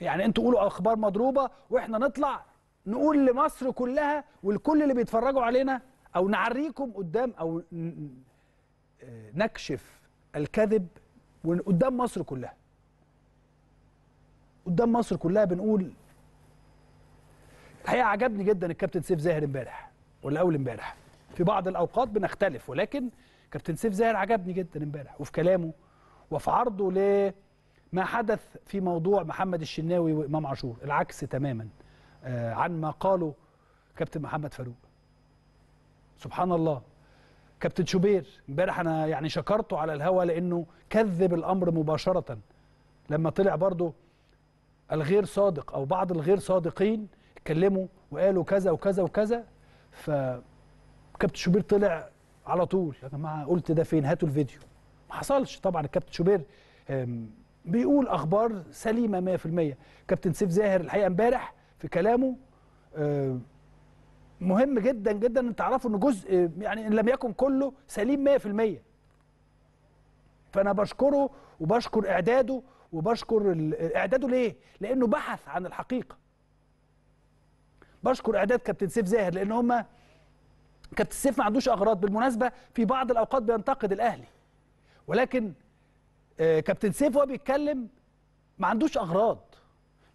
يعني انتوا قولوا اخبار مضروبه واحنا نطلع نقول لمصر كلها والكل اللي بيتفرجوا علينا او نعريكم قدام او نكشف الكذب قدام مصر كلها قدام مصر كلها بنقول الحقيقه عجبني جدا الكابتن سيف زاهر امبارح ولا اول امبارح في بعض الاوقات بنختلف ولكن كابتن سيف زاهر عجبني جدا امبارح وفي كلامه وفي عرضه ليه ما حدث في موضوع محمد الشناوي وامام عاشور العكس تماما آه، عن ما قاله كابتن محمد فاروق سبحان الله كابتن شوبير امبارح انا يعني شكرته على الهوا لانه كذب الامر مباشره لما طلع برضه الغير صادق او بعض الغير صادقين اتكلموا وقالوا كذا وكذا وكذا ف كابتن شوبير طلع على طول يا جماعه قلت ده فين هاتوا الفيديو ما حصلش طبعا الكابتن شوبير بيقول اخبار سليمه 100% كابتن سيف زاهر الحقيقه امبارح في كلامه آه، مهم جدا جدا ان تعرفوا ان جزء آه، يعني ان لم يكن كله سليم 100% فانا بشكره وبشكر اعداده وبشكر اعداده ليه؟ لانه بحث عن الحقيقه. بشكر اعداد كابتن سيف زاهر لان هم كابتن سيف ما عندوش اغراض بالمناسبه في بعض الاوقات بينتقد الاهلي ولكن آه، كابتن سيف وهو بيتكلم ما عندوش اغراض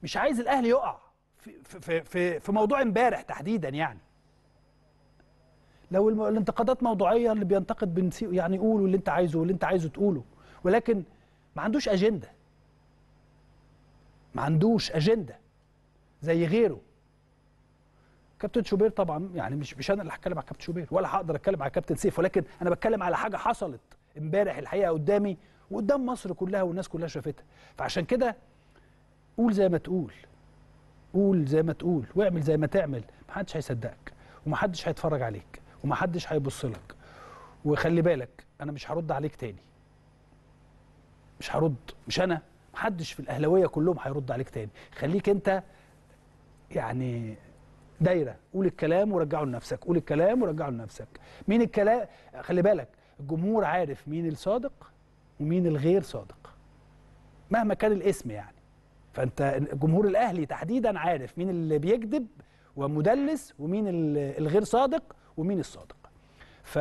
مش عايز الاهلي يقع في في في, في موضوع امبارح تحديدا يعني لو الانتقادات موضوعيه اللي بينتقد بنسيء يعني قولوا اللي انت عايزه واللي انت عايزه تقوله ولكن ما عندوش اجنده ما عندوش اجنده زي غيره كابتن شوبير طبعا يعني مش مش انا اللي هتكلم على كابتن شوبير ولا هقدر اتكلم على كابتن سيف ولكن انا بتكلم على حاجه حصلت امبارح الحقيقه قدامي وقدام مصر كلها والناس كلها شافتها فعشان كده قول زي ما تقول قول زي ما تقول واعمل زي ما تعمل محدش هيصدقك ومحدش هيتفرج عليك ومحدش هيبص لك وخلي بالك انا مش هرد عليك تاني مش هرد مش انا محدش في الاهلاويه كلهم هيرد عليك تاني خليك انت يعني دايره قول الكلام ورجعه لنفسك قول الكلام ورجعه لنفسك مين الكلام خلي بالك الجمهور عارف مين الصادق ومين الغير صادق مهما كان الاسم يعني فانت جمهور الاهلي تحديدا عارف مين اللي بيكذب ومدلس ومين الغير صادق ومين الصادق ف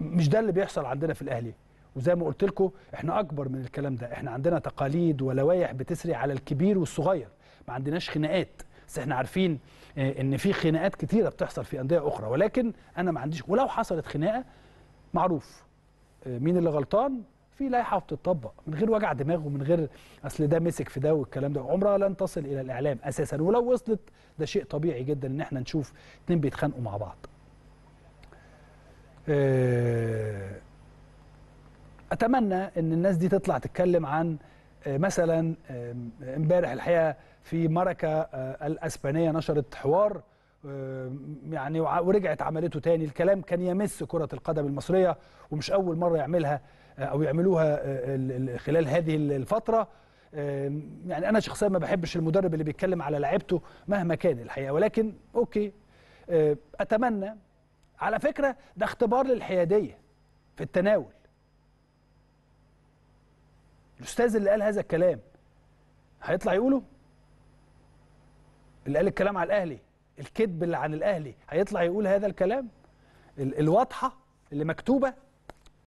مش ده اللي بيحصل عندنا في الاهلي وزي ما قلت لكم احنا اكبر من الكلام ده احنا عندنا تقاليد ولوائح بتسري على الكبير والصغير ما عندناش خناقات بس احنا عارفين آه، ان في خناقات كتيره بتحصل في انديه اخرى ولكن انا ما عنديش ولو حصلت خناقه معروف آه، مين اللي غلطان في لائحه بتطبق من غير وجع دماغ ومن غير اصل ده مسك في ده والكلام ده عمرها لن تصل الى الاعلام اساسا ولو وصلت ده شيء طبيعي جدا ان احنا نشوف اتنين بيتخانقوا مع بعض آه، اتمنى ان الناس دي تطلع تتكلم عن آه، مثلا امبارح الحقيقه في مركه الاسبانيه نشرت حوار آه، يعني ورجعت عملته تاني الكلام كان يمس كرة القدم المصرية ومش أول مرة يعملها آه، أو يعملوها آه، خلال هذه الفترة يعني أنا شخصيا ما بحبش المدرب اللي بيتكلم على لعبته مهما كان الحقيقة ولكن أوكي أتمنى على فكرة ده اختبار للحيادية في التناول الأستاذ اللي قال هذا الكلام هيطلع يقوله اللي قال الكلام على الأهلي الكذب اللي عن الاهلي هيطلع يقول هذا الكلام الواضحه اللي مكتوبه